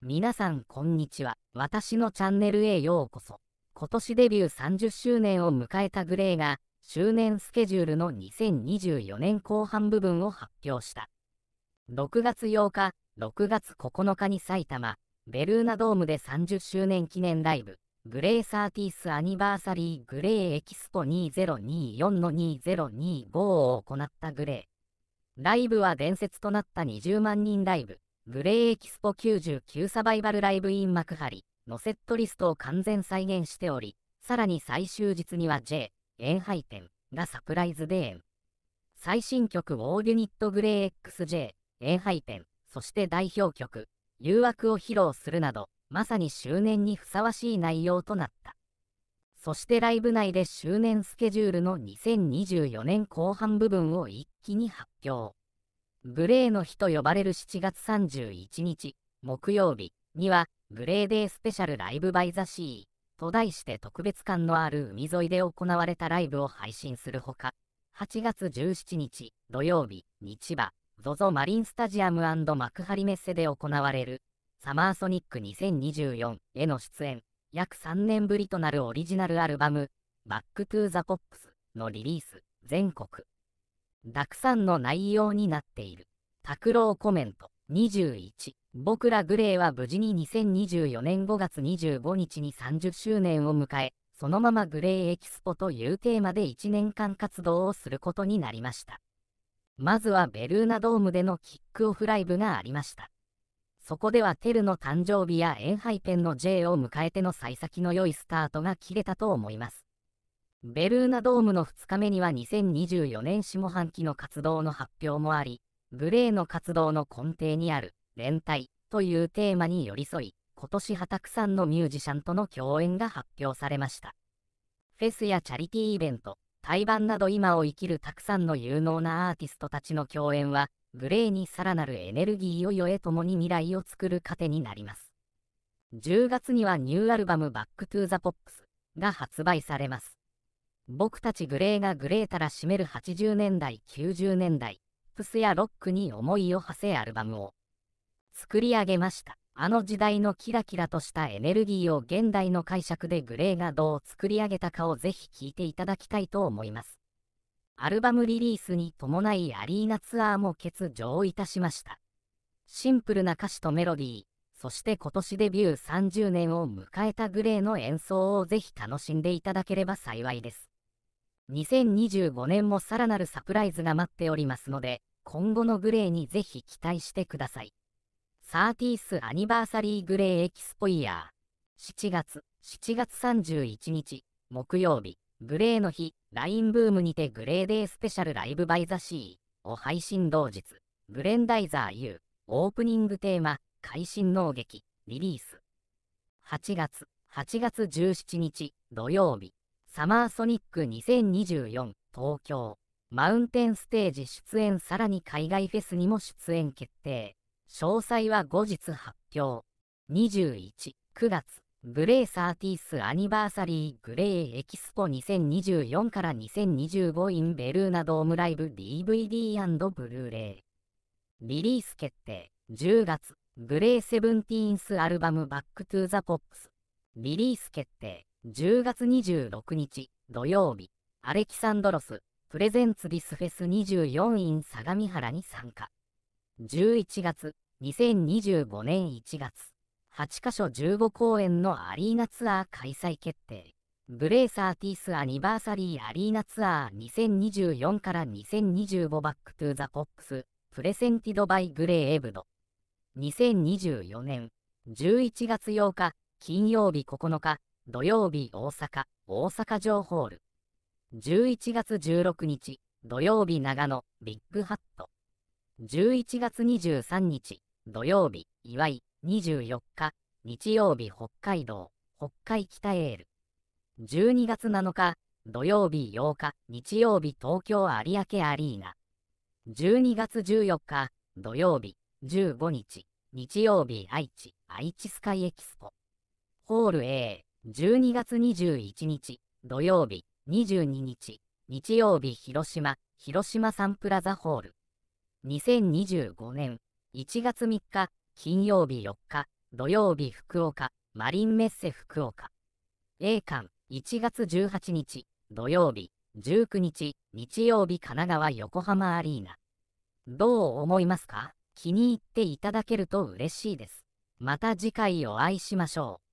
皆さんこんにちは。私のチャンネルへようこそ。今年デビュー30周年を迎えたグレーが、周年スケジュールの2024年後半部分を発表した。6月8日、6月9日に埼玉、ベルーナドームで30周年記念ライブ、グレーサーティースアニバーサリーグレーエキスポ2024の2025を行ったグレー。ライブは伝説となった20万人ライブ。グレーエキスポ99サバイバルライブイン幕張のセットリストを完全再現しており、さらに最終日には J、エンハイテンがサプライズデーン。最新曲オーユニットグレイ XJ、エンハイテン、そして代表曲、誘惑を披露するなど、まさに周年にふさわしい内容となった。そしてライブ内で周年スケジュールの2024年後半部分を一気に発表。グレーの日と呼ばれる7月31日、木曜日には、グレーデースペシャルライブバイザシーと題して特別感のある海沿いで行われたライブを配信するほか、8月17日土曜日、日場、ZOZO マリンスタジアム幕張メッセで行われるサマーソニック2024への出演、約3年ぶりとなるオリジナルアルバム、バックトゥーザコップスのリリース、全国たくさんの内容になっている。拓郎コメント21僕らグレーは無事に2024年5月25日に30周年を迎え、そのままグレーエキスポというテーマで1年間活動をすることになりました。まずはベルーナドームでのキックオフライブがありました。そこではテルの誕生日やエンハイペンの J を迎えての幸先の良いスタートが切れたと思います。ベルーナドームの2日目には2024年下半期の活動の発表もあり、グレーの活動の根底にある連帯というテーマに寄り添い、今年はたくさんのミュージシャンとの共演が発表されました。フェスやチャリティーイベント、対バンなど今を生きるたくさんの有能なアーティストたちの共演は、グレーにさらなるエネルギーをよえともに未来を作る糧になります。10月にはニューアルバムバックトゥーザポップスが発売されます。僕たちグレーがグレーたら占める80年代90年代プスやロックに思いを馳せアルバムを作り上げましたあの時代のキラキラとしたエネルギーを現代の解釈でグレーがどう作り上げたかをぜひ聴いていただきたいと思いますアルバムリリースに伴いアリーナツアーも欠場いたしましたシンプルな歌詞とメロディーそして今年デビュー30年を迎えたグレーの演奏をぜひ楽しんでいただければ幸いです2025年もさらなるサプライズが待っておりますので、今後のグレーにぜひ期待してください。30th アニバーサリーグレーエキスポイヤー。7月、7月31日、木曜日、グレーの日、LINE ブームにてグレーデースペシャルライブバイザシーを配信同日、グレンダイザー U、オープニングテーマ、会心脳劇、リリース。8月、8月17日、土曜日、サマーソニック2024東京マウンテンステージ出演さらに海外フェスにも出演決定詳細は後日発表219月ブレイサーティースアニバーサリーグレイエキスポ2024から2025インベルーナドームライブ DVD& ブルーレイリリース決定10月グレイセブンティーンスアルバムバックトゥーザポップスリリース決定10月26日土曜日、アレキサンドロス、プレゼンツディスフェス24 in 相模原に参加。11月、2025年1月、8カ所15公演のアリーナツアー開催決定。ブレイサーティースアニバーサリーアリーナツアー2024から2025バックトゥーザポックス、プレセンティドバイグレーエブド。2024年11月8日、金曜日9日、土曜日大阪、大阪城ホール。11月16日、土曜日長野、ビッグハット。11月23日、土曜日、岩井、24日、日曜日北海道、北海北エール。12月7日、土曜日8日、日曜日東京有明アリーナ。12月14日、土曜日、15日、日曜日愛知、愛知スカイエキスポ。ホール A。12月21日、土曜日、22日、日曜日広島、広島サンプラザホール。2025年1月3日、金曜日4日、土曜日福岡、マリンメッセ福岡。A 館、1月18日、土曜日、19日、日曜日神奈川横浜アリーナ。どう思いますか気に入っていただけると嬉しいです。また次回お会いしましょう。